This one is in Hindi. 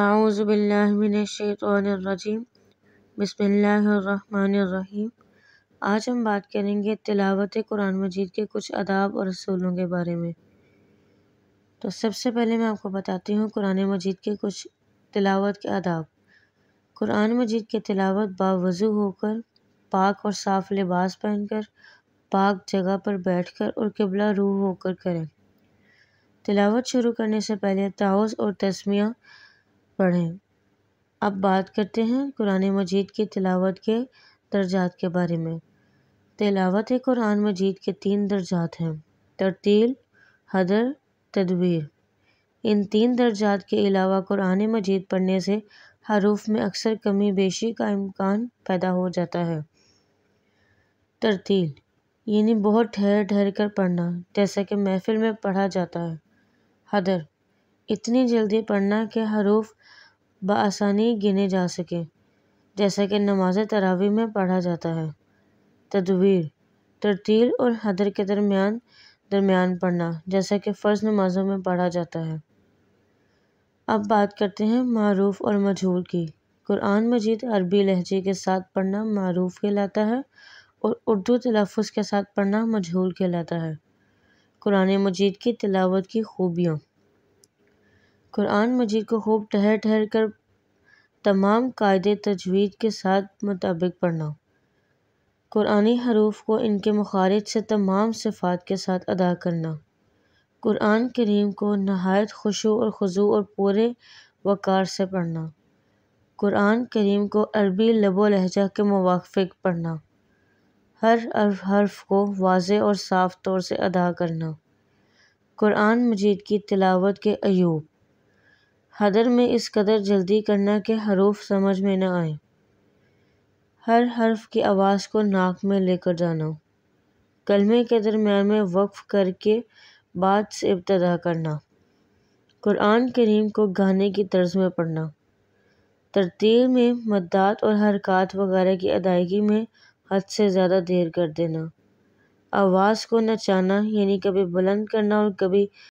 आउज़बिल्लिमिनशैतरजीम बसमीम आज हम बात करेंगे तिलावत कुरान मजीद के कुछ अदाब और रसूलों के बारे में तो सबसे पहले मैं आपको बताती हूँ कुरान मजीद के कुछ तिलावत के आदाब कुरान मजीद की तिलावत बावजू होकर पाक और साफ लिबास पहनकर पाक जगह पर बैठकर और किबला रूह होकर करें तिलावत शुरू करने से पहले ताउस और तस्मिया पढ़ें अब बात करते हैं कुरान मजीद की तिलावत के दर्जात के बारे में तिलावत कुरान मजीद के तीन दर्जात हैं तरतील हदर तदवीर इन तीन दर्जात के अलावा कुरान मजीद पढ़ने से हरूफ में अक्सर कमी बेशी का इम्कान पैदा हो जाता है तरतील यानी बहुत ठहर ठहर कर पढ़ना जैसा कि महफिल में पढ़ा जाता है हदर इतनी जल्दी पढ़ना कि हरूफ बसानी गिने जा सके जैसा कि नमाज तरावी में पढ़ा जाता है तदवीर तरतील और हदर के दरमियान दरमियान पढ़ना जैसा कि फ़र्ज़ नमाजों में पढ़ा जाता है अब बात करते हैं मरूफ़ और मशहूर की कुरान मजीद अरबी लहजे के साथ पढ़ना मरूफ़ कहलाता है और उर्दू तलफ़ के साथ पढ़ना मशहूर कहलाता है कुरान मजीद की तिलावत की खूबियाँ कुरान मजीद को खूब ठहर ठहर कर तमाम कायदे तजवीज़ के साथ मुताबिक पढ़ना कुरानी हरूफ को इनके मुखारज से तमाम सिफात के साथ अदा करना कुरान करीम को नहायत खुशु और खजू और पूरे वक़ार से पढ़ना कुरान करीम को अरबी लबो लहजा के मुवाफिक पढ़ना हर अरफ हर्फ को वाज और साफ तौर से अदा करना कुरान मजीद की तिलावत के अयूब हदर में इस कदर जल्दी करना कि हरूफ समझ में न आए हर हर्फ की आवाज़ को नाक में लेकर जाना कलमे के दरम्यान में वक्फ़ करके बात से इब्तदा करना कुरान करीम को गाने की तर्ज में पढ़ना तरतीब में मददात और हरकत वगैरह की अदायगी में हद से ज़्यादा देर कर देना आवाज़ को नचाना यानी कभी बुलंद करना और कभी